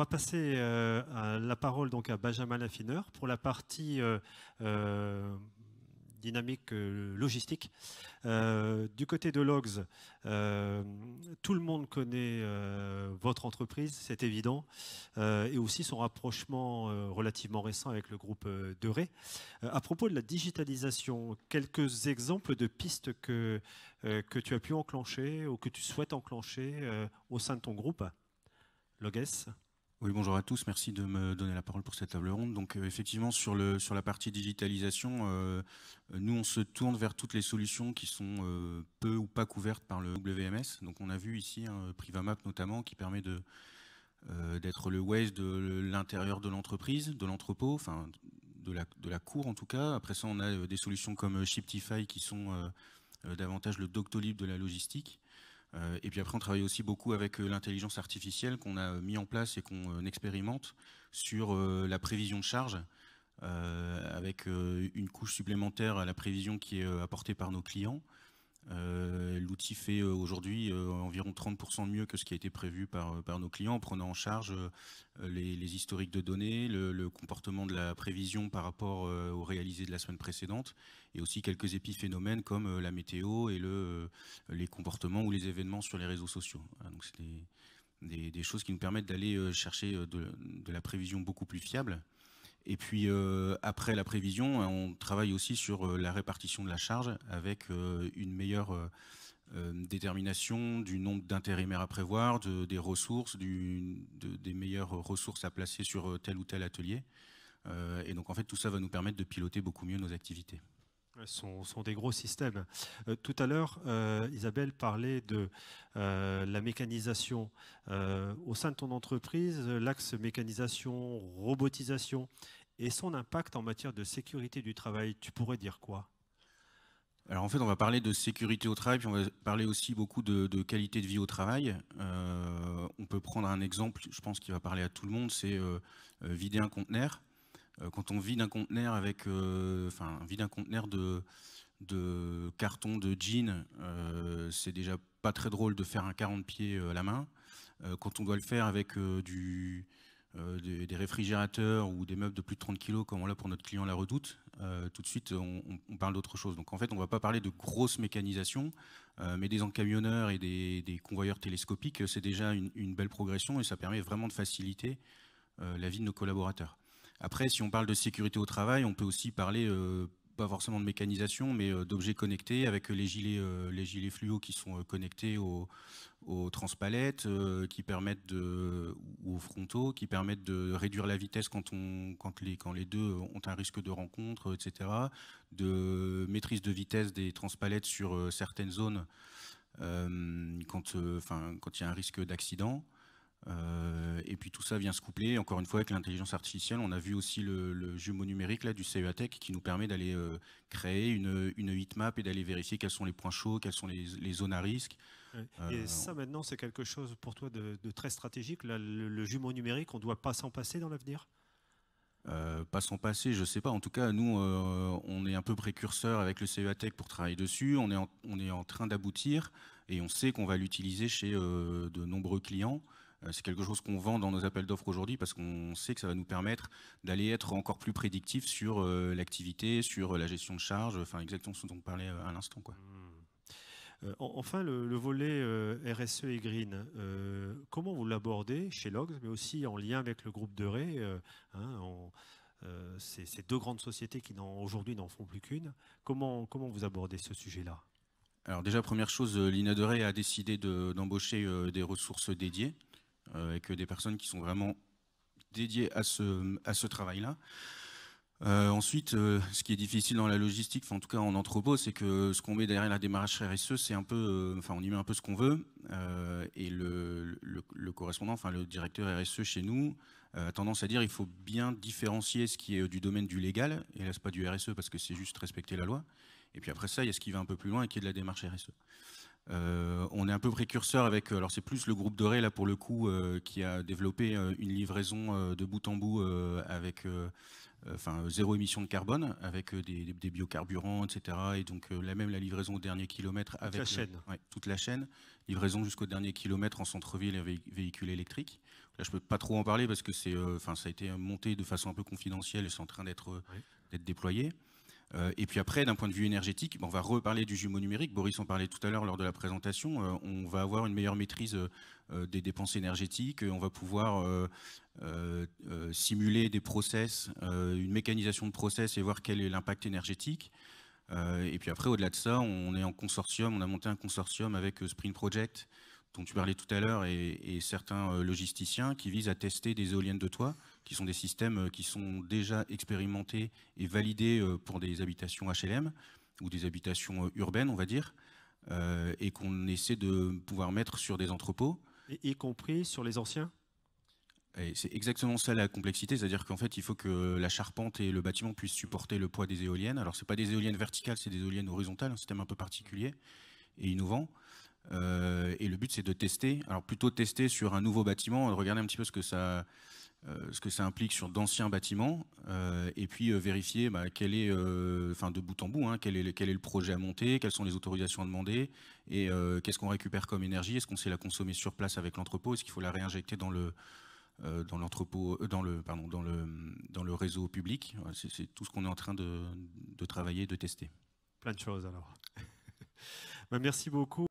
va passer euh, la parole donc à Benjamin Laffineur pour la partie euh, euh, dynamique logistique. du côté de Logs, tout le monde connaît votre entreprise, c'est évident, et aussi son rapprochement relativement récent avec le groupe de Ré. à propos de la digitalisation, quelques exemples de pistes que, que tu as pu enclencher ou que tu souhaites enclencher au sein de ton groupe Logues oui, bonjour à tous. Merci de me donner la parole pour cette table ronde. Donc, euh, effectivement, sur, le, sur la partie digitalisation, euh, nous, on se tourne vers toutes les solutions qui sont euh, peu ou pas couvertes par le WMS. Donc, on a vu ici un hein, Privamap notamment, qui permet d'être le Waze de l'intérieur de l'entreprise, de l'entrepôt, enfin de la, de la cour en tout cas. Après ça, on a des solutions comme Shiptify qui sont davantage le Doctolib de la logistique. Euh, et puis après, on travaille aussi beaucoup avec euh, l'intelligence artificielle qu'on a euh, mis en place et qu'on expérimente sur la prévision de charge, avec une couche supplémentaire à la prévision qui est apportée par nos clients. Euh, l'outil fait euh, aujourd'hui euh, environ 30% mieux que ce qui a été prévu par, nos clients en prenant en charge les, historiques de données, le, comportement de la prévision par rapport au réalisé de la semaine précédente et aussi quelques épiphénomènes comme la météo et les comportements ou les événements sur les réseaux sociaux. c'est des, choses qui nous permettent d'aller chercher de, la prévision beaucoup plus fiable et puis euh, après la prévision, on travaille aussi sur euh, la répartition de la charge avec euh, une meilleure détermination du nombre d'intérimaires à prévoir, des ressources, des meilleures ressources à placer sur tel ou tel atelier. et donc en fait tout ça va nous permettre de piloter beaucoup mieux nos activités. Sont, sont, des gros systèmes. tout à l'heure, Isabelle parlait de la mécanisation. au sein de ton entreprise, l'axe mécanisation, robotisation, et son impact en matière de sécurité du travail. Tu pourrais dire quoi alors en fait, on va parler de sécurité au travail, puis on va parler aussi beaucoup de, qualité de vie au travail. Euh, on peut prendre un exemple, je pense qu'il va parler à tout le monde, c'est euh, euh, vider un conteneur. quand on vide un conteneur avec, enfin, vide un conteneur de, de carton, de jean, c'est déjà pas très drôle de faire un 40 pieds à la main. quand on doit le faire avec du, euh, des, réfrigérateurs ou des meubles de plus de 30 kg comme on l'a pour notre client La Redoute, euh, tout de suite on, parle d'autre chose. Donc en fait on ne va pas parler de grosse mécanisation, euh, mais des encamionneurs et des, des convoyeurs télescopiques, c'est déjà une, une, belle progression et ça permet vraiment de faciliter la vie de nos collaborateurs. Après, si on parle de sécurité au travail, on peut aussi parler pas forcément de mécanisation, mais euh, d'objets connectés avec les gilets, euh, les gilets fluo qui sont euh, connectés aux, aux transpalettes, qui permettent de, ou aux frontaux, qui permettent de réduire la vitesse quand, on, quand, les, quand les deux ont un risque de rencontre, etc. De maîtrise de vitesse des transpalettes sur certaines zones quand, quand il y a un risque d'accident. Euh, et puis tout ça vient se coupler, encore une fois, avec l'intelligence artificielle. On a vu aussi le, jumeau numérique là, du e Tech qui nous permet d'aller euh, créer une, une heatmap et d'aller vérifier quels sont les points chauds, quelles sont les, zones à risque. Euh, et ça, maintenant, c'est quelque chose pour toi de, très stratégique. le, jumeau numérique, on ne doit pas s'en passer dans l'avenir pas s'en passer, je sais pas. En tout cas, nous, on est un peu précurseur avec le e Tech pour travailler dessus. On est en, train d'aboutir et on sait qu'on va l'utiliser chez de nombreux clients. Euh, c'est quelque chose qu'on vend dans nos appels d'offres aujourd'hui parce qu'on sait que ça va nous permettre d'aller être encore plus prédictif sur euh, l'activité, sur euh, la gestion de charge. enfin exactement ce dont on parlait à l'instant. Hmm. Enfin, le, volet RSE et Green, comment vous l'abordez chez Logs, mais aussi en lien avec le groupe de Ré hein, ces, deux grandes sociétés qui aujourd'hui n'en font plus qu'une. Comment, vous abordez ce sujet-là Alors déjà, première chose, l'INA de Ré a décidé d'embaucher des ressources dédiées avec euh, des personnes qui sont vraiment dédiées à ce, à ce travail-là. Euh, ensuite, euh, ce qui est difficile dans la logistique, en tout cas en entrepôt, c'est que ce qu'on met derrière la démarche RSE, c'est un peu, enfin, on y met un peu ce qu'on veut. et le, correspondant, enfin, le directeur RSE chez nous, a tendance à dire qu'il faut bien différencier ce qui est du domaine du légal, et là, n'est pas du RSE parce que c'est juste respecter la loi. Et puis après ça, il y a ce qui va un peu plus loin et qui est de la démarche RSE. C'est un peu précurseur avec, euh, alors c'est plus le groupe Doré là pour le coup, euh, qui a développé euh, une livraison de bout en bout avec enfin, zéro émission de carbone, avec des, biocarburants, etc. Et donc là même la livraison au dernier kilomètre avec toute la chaîne, livraison jusqu'au dernier kilomètre en centre-ville avec véhicules électriques. Là je peux pas trop en parler parce que c'est, enfin ça a été monté de façon un peu confidentielle et c'est en train d'être déployé. Euh, et puis après, d'un point de vue énergétique, on va reparler du jumeau numérique. Boris en parlait tout à l'heure lors de la présentation. Euh, on va avoir une meilleure maîtrise euh, des dépenses énergétiques. On va pouvoir simuler des process, une mécanisation de process et voir quel est l'impact énergétique. et puis après, au-delà de ça, on est en consortium. On a monté un consortium avec Spring Project dont tu parlais tout à l'heure et, certains euh, logisticiens qui visent à tester des éoliennes de toit, qui sont des systèmes euh, qui sont déjà expérimentés et validés euh, pour des habitations HLM ou des habitations urbaines, on va dire, et qu'on essaie de pouvoir mettre sur des entrepôts. Y, compris sur les anciens c'est exactement ça la complexité, c'est-à-dire qu'en fait, il faut que la charpente et le bâtiment puissent supporter le poids des éoliennes. Alors, ce pas des éoliennes verticales, c'est des éoliennes horizontales, un système un peu particulier et innovant. Euh, et le but, c'est de tester. Alors plutôt tester sur un nouveau bâtiment, regarder un petit peu ce que ça, euh, ce que ça implique sur d'anciens bâtiments, euh, et puis vérifier bah, est, enfin de bout en bout, hein, quel, est, quel est le projet à monter, quelles sont les autorisations à demander, et qu'est-ce qu'on récupère comme énergie, est-ce qu'on sait la consommer sur place avec l'entrepôt, est-ce qu'il faut la réinjecter dans le dans l'entrepôt, dans le pardon, dans le dans le réseau public, c'est tout ce qu'on est en train de, de travailler, de tester. Plein de choses alors. Bah, merci beaucoup.